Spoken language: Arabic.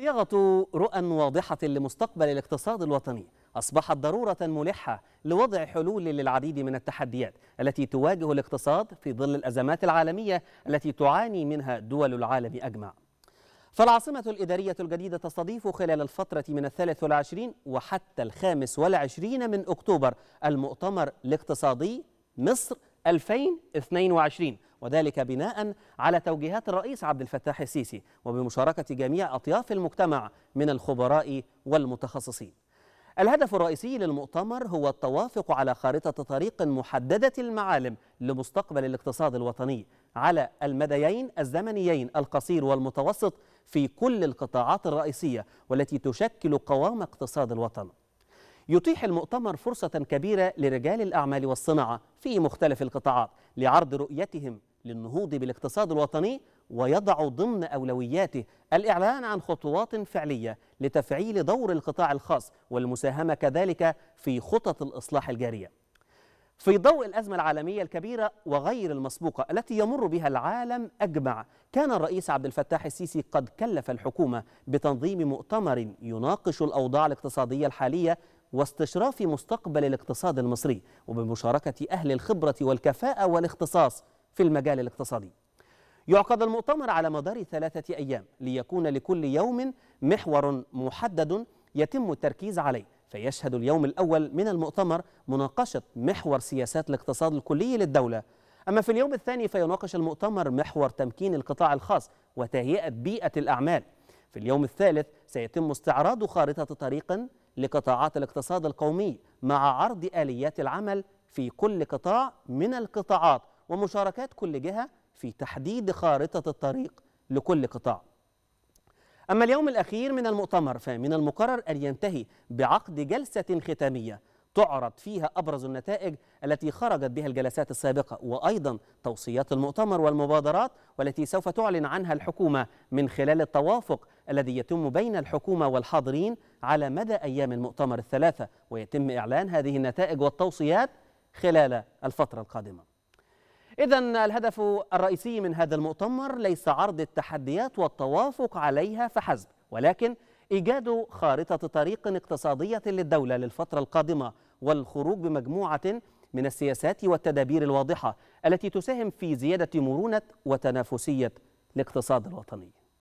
صياغة رؤى واضحة لمستقبل الاقتصاد الوطني أصبحت ضرورة ملحة لوضع حلول للعديد من التحديات التي تواجه الاقتصاد في ظل الأزمات العالمية التي تعاني منها دول العالم أجمع فالعاصمة الإدارية الجديدة تستضيف خلال الفترة من الثالث والعشرين وحتى الخامس والعشرين من أكتوبر المؤتمر الاقتصادي مصر 2022 وذلك بناء على توجيهات الرئيس عبد الفتاح السيسي وبمشاركة جميع أطياف المجتمع من الخبراء والمتخصصين الهدف الرئيسي للمؤتمر هو التوافق على خارطة طريق محددة المعالم لمستقبل الاقتصاد الوطني على المديين الزمنيين القصير والمتوسط في كل القطاعات الرئيسية والتي تشكل قوام اقتصاد الوطن يتيح المؤتمر فرصة كبيرة لرجال الأعمال والصناعة في مختلف القطاعات لعرض رؤيتهم للنهوض بالاقتصاد الوطني ويضع ضمن أولوياته الإعلان عن خطوات فعلية لتفعيل دور القطاع الخاص والمساهمة كذلك في خطط الإصلاح الجارية في ضوء الأزمة العالمية الكبيرة وغير المسبوقة التي يمر بها العالم أجمع كان الرئيس عبد الفتاح السيسي قد كلف الحكومة بتنظيم مؤتمر يناقش الأوضاع الاقتصادية الحالية واستشراف مستقبل الاقتصاد المصري وبمشاركة أهل الخبرة والكفاءة والاختصاص في المجال الاقتصادي يعقد المؤتمر على مدار ثلاثة أيام ليكون لكل يوم محور محدد يتم التركيز عليه فيشهد اليوم الأول من المؤتمر مناقشة محور سياسات الاقتصاد الكلي للدولة أما في اليوم الثاني فيناقش المؤتمر محور تمكين القطاع الخاص وتهيئة بيئة الأعمال في اليوم الثالث سيتم استعراض خارطة طريق لقطاعات الاقتصاد القومي مع عرض آليات العمل في كل قطاع من القطاعات ومشاركات كل جهة في تحديد خارطة الطريق لكل قطاع أما اليوم الأخير من المؤتمر فمن المقرر أن ينتهي بعقد جلسة ختامية تعرض فيها أبرز النتائج التي خرجت بها الجلسات السابقة وأيضا توصيات المؤتمر والمبادرات والتي سوف تعلن عنها الحكومة من خلال التوافق الذي يتم بين الحكومة والحاضرين على مدى أيام المؤتمر الثلاثة ويتم إعلان هذه النتائج والتوصيات خلال الفترة القادمة إذا الهدف الرئيسي من هذا المؤتمر ليس عرض التحديات والتوافق عليها فحسب ولكن إيجاد خارطة طريق اقتصادية للدولة للفترة القادمة والخروج بمجموعة من السياسات والتدابير الواضحة التي تساهم في زيادة مرونة وتنافسية الاقتصاد الوطني